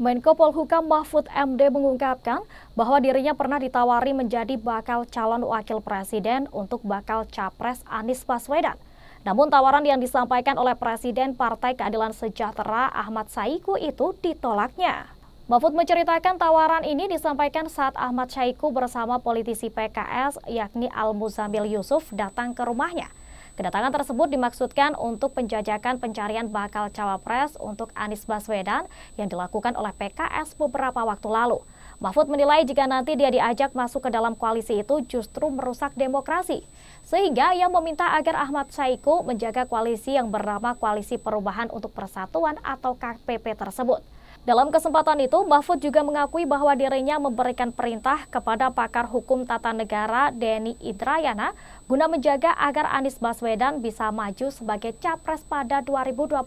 Menko Polhukam Mahfud MD mengungkapkan bahwa dirinya pernah ditawari menjadi bakal calon wakil presiden untuk bakal capres Anies Baswedan. Namun tawaran yang disampaikan oleh Presiden Partai Keadilan Sejahtera Ahmad Saiku itu ditolaknya. Mahfud menceritakan tawaran ini disampaikan saat Ahmad Saiku bersama politisi PKS yakni Al Muzamil Yusuf datang ke rumahnya. Kedatangan tersebut dimaksudkan untuk penjajakan pencarian bakal cawapres untuk Anies Baswedan yang dilakukan oleh PKS beberapa waktu lalu. Mahfud menilai jika nanti dia diajak masuk ke dalam koalisi itu justru merusak demokrasi. Sehingga ia meminta agar Ahmad Saiku menjaga koalisi yang bernama Koalisi Perubahan untuk Persatuan atau KPP tersebut. Dalam kesempatan itu, Mahfud juga mengakui bahwa dirinya memberikan perintah kepada pakar hukum tata negara Denny Indrayana guna menjaga agar Anies Baswedan bisa maju sebagai capres pada 2024.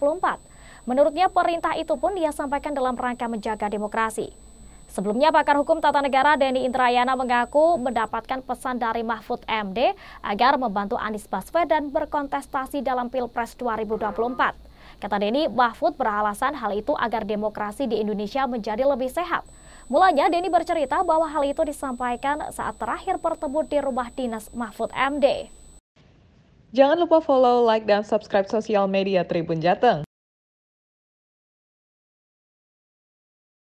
Menurutnya perintah itu pun dia sampaikan dalam rangka menjaga demokrasi. Sebelumnya pakar hukum tata negara Denny Indrayana mengaku mendapatkan pesan dari Mahfud MD agar membantu Anies Baswedan berkontestasi dalam Pilpres 2024. Kata Denny, Mahfud beralasan hal itu agar demokrasi di Indonesia menjadi lebih sehat. Mulanya Denny bercerita bahwa hal itu disampaikan saat terakhir bertemu di rumah dinas Mahfud MD. Jangan lupa follow, like, dan subscribe sosial media Tribun Jateng.